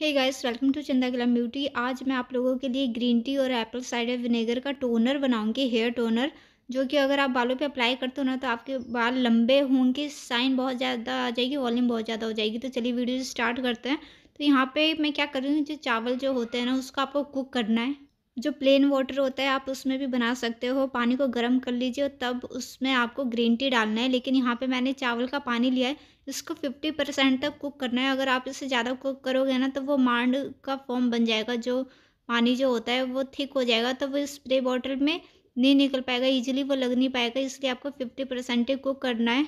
hey guys welcome to चंदा गलम beauty आज मैं आप लोगों के लिए ग्रीन टी और एप्पल साइडर विनेगर का टोनर बनाऊंगी हेयर टोनर जो कि अगर आप बालों पे अप्लाई करते हो ना तो आपके बाल लंबे होंगे साइन बहुत ज़्यादा आ जाएगी वॉल्यूम बहुत ज़्यादा हो जाएगी तो चलिए वीडियो स्टार्ट करते हैं तो यहाँ पर मैं क्या करूँगी जो चावल जो होते हैं ना उसको आपको कुक करना है जो प्लेन वाटर होता है आप उसमें भी बना सकते हो पानी को गर्म कर लीजिए और तब उसमें आपको ग्रीन टी डालना है लेकिन यहाँ पे मैंने चावल का पानी लिया है इसको फिफ्टी परसेंट तक कुक करना है अगर आप इसे ज़्यादा कुक करोगे ना तो वो मांड का फॉर्म बन जाएगा जो पानी जो होता है वो थिक हो जाएगा तो वो स्प्रे बॉटल में नहीं निकल पाएगा ईजिली वो लग नहीं पाएगा इसलिए आपको फिफ्टी परसेंट ही कुक करना है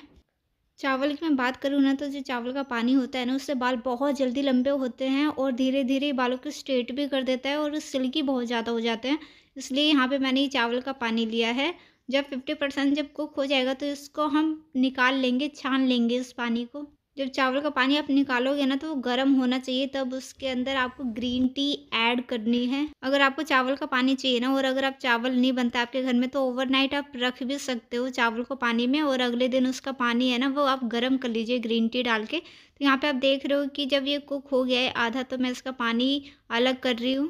चावल की मैं बात करूँ ना तो जो चावल का पानी होता है ना उससे बाल बहुत जल्दी लंबे होते हैं और धीरे धीरे बालों को स्ट्रेट भी कर देता है और सिल्की बहुत ज़्यादा हो जाते हैं इसलिए यहाँ पे मैंने ये चावल का पानी लिया है जब फिफ्टी परसेंट जब कुक हो जाएगा तो इसको हम निकाल लेंगे छान लेंगे इस पानी को जब चावल का पानी आप निकालोगे ना तो वो गर्म होना चाहिए तब उसके अंदर आपको ग्रीन टी ऐड करनी है अगर आपको चावल का पानी चाहिए ना और अगर आप चावल नहीं बनता आपके घर में तो ओवरनाइट आप रख भी सकते हो चावल को पानी में और अगले दिन उसका पानी है ना वो आप गर्म कर लीजिए ग्रीन टी डाल के तो यहाँ पर आप देख रहे हो कि जब ये कुक हो गया है आधा तो मैं इसका पानी अलग कर रही हूँ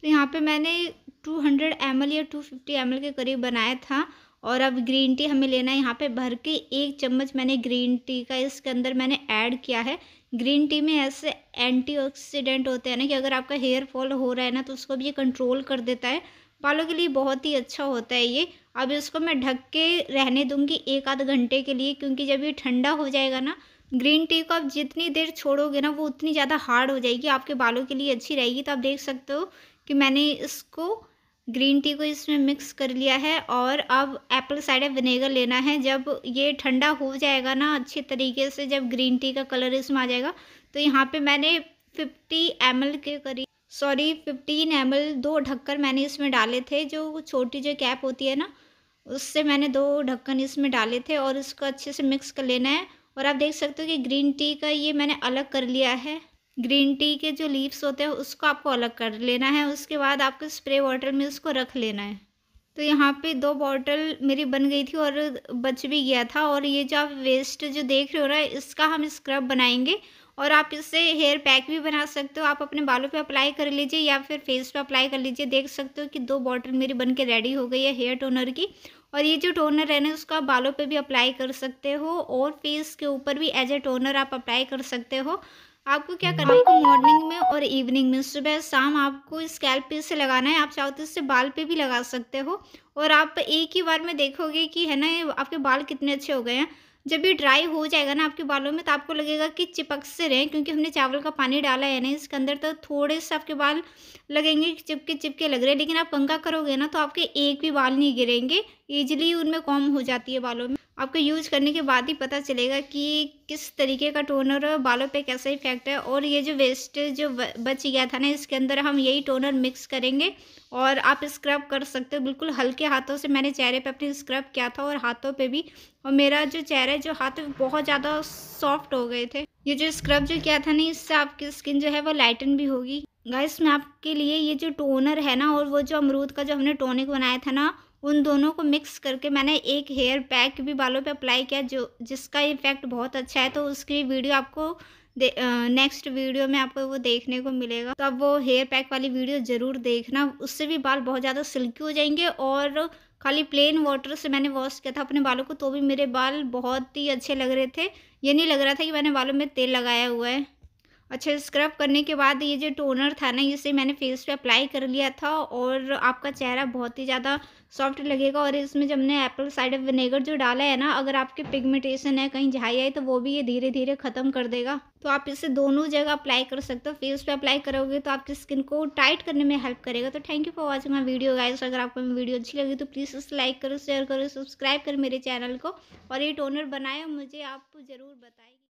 तो यहाँ पर मैंने टू हंड्रेड या टू फिफ्टी के करीब बनाया था और अब ग्रीन टी हमें लेना है यहाँ पे भर के एक चम्मच मैंने ग्रीन टी का इसके अंदर मैंने ऐड किया है ग्रीन टी में ऐसे एंटीऑक्सीडेंट होते हैं ना कि अगर आपका हेयर फॉल हो रहा है ना तो उसको भी ये कंट्रोल कर देता है बालों के लिए बहुत ही अच्छा होता है ये अब इसको मैं ढक के रहने दूँगी एक आध घंटे के लिए क्योंकि जब ये ठंडा हो जाएगा ना ग्रीन टी को आप जितनी देर छोड़ोगे ना वो उतनी ज़्यादा हार्ड हो जाएगी आपके बालों के लिए अच्छी रहेगी तो आप देख सकते हो कि मैंने इसको ग्रीन टी को इसमें मिक्स कर लिया है और अब एप्पल साइडर विनेगर लेना है जब ये ठंडा हो जाएगा ना अच्छे तरीके से जब ग्रीन टी का कलर इसमें आ जाएगा तो यहाँ पे मैंने फिफ्टी एम के करीब सॉरी फिफ्टीन एम दो ढक्कन मैंने इसमें डाले थे जो छोटी जो कैप होती है ना उससे मैंने दो ढक्कन इसमें डाले थे और इसको अच्छे से मिक्स कर लेना है और आप देख सकते हो कि ग्रीन टी का ये मैंने अलग कर लिया है ग्रीन टी के जो लीव्स होते हैं उसको आपको अलग कर लेना है उसके बाद आपको स्प्रे वाटर में उसको रख लेना है तो यहाँ पे दो बॉटल मेरी बन गई थी और बच भी गया था और ये जो आप वेस्ट जो देख रहे हो ना इसका हम स्क्रब बनाएंगे और आप इससे हेयर पैक भी बना सकते हो आप अपने बालों पे अप्लाई कर लीजिए या फिर फेस पे अप्लाई कर लीजिए देख सकते हो कि दो बॉटल मेरी बन के रेडी हो गई है हेयर टोनर की और ये जो टोनर है ना उसको आप बालों पर भी अप्लाई कर सकते हो और फेस के ऊपर भी एज ए टोनर आप अप्लाई कर सकते हो आपको क्या करना है कि मॉर्निंग में और इवनिंग में सुबह शाम आपको स्कैल्प पे से लगाना है आप चाहो तो इससे बाल पे भी लगा सकते हो और आप एक ही बार में देखोगे कि है ना आपके बाल कितने अच्छे हो गए हैं जब भी ड्राई हो जाएगा ना आपके बालों में तो आपको लगेगा कि चिपक से रहें क्योंकि हमने चावल का पानी डाला है ना इसके अंदर तो थोड़े से आपके बाल लगेंगे चिपके चिपके लग रहे हैं लेकिन आप पंखा करोगे ना तो आपके एक भी बाल नहीं गिरेंगे ईजिली उनमें कॉम हो जाती है बालों में आपको यूज़ करने के बाद ही पता चलेगा कि किस तरीके का टोनर बालों पे कैसा इफेक्ट है और ये जो वेस्ट जो बच गया था ना इसके अंदर हम यही टोनर मिक्स करेंगे और आप स्क्रब कर सकते हो बिल्कुल हल्के हाथों से मैंने चेहरे पे अपने स्क्रब किया था और हाथों पे भी और मेरा जो चेहरा जो हाथ बहुत ज़्यादा सॉफ्ट हो गए थे ये जो स्क्रब जो किया था ना इससे आपकी स्किन जो है वो लाइटन भी होगी गाइस मैं आपके लिए ये जो टोनर है ना और वो जो अमरूद का जो हमने टोनिक बनाया था ना उन दोनों को मिक्स करके मैंने एक हेयर पैक भी बालों पे अप्लाई किया जो जिसका इफ़ेक्ट बहुत अच्छा है तो उसकी वीडियो आपको नेक्स्ट वीडियो में आपको वो देखने को मिलेगा तो आप वो हेयर पैक वाली वीडियो ज़रूर देखना उससे भी बाल बहुत ज़्यादा सिल्की हो जाएंगे और खाली प्लेन वाटर से मैंने वॉश किया था अपने बालों को तो भी मेरे बाल बहुत ही अच्छे लग रहे थे ये नहीं लग रहा था कि मैंने बालों में तेल लगाया हुआ है अच्छा स्क्रब करने के बाद ये जो टोनर था ना इसे मैंने फेस पे अप्लाई कर लिया था और आपका चेहरा बहुत ही ज़्यादा सॉफ्ट लगेगा और इसमें जब हमने एप्पल साइडर विनेगर जो डाला है ना अगर आपके पिगमेंटेशन है कहीं झाई आई तो वो भी ये धीरे धीरे ख़त्म कर देगा तो आप इसे दोनों जगह अप्लाई कर सकते हो फेस पे अप्लाई करोगे तो आपकी स्किन को टाइट करने में हेल्प करेगा तो thank you for watching my video guys अगर आपको मेरी वीडियो अच्छी लगी तो प्लीज़ इसे लाइक करो शेयर करो सब्सक्राइब करो मेरे चैनल को और ये टोनर बनाए मुझे आप ज़रूर बताए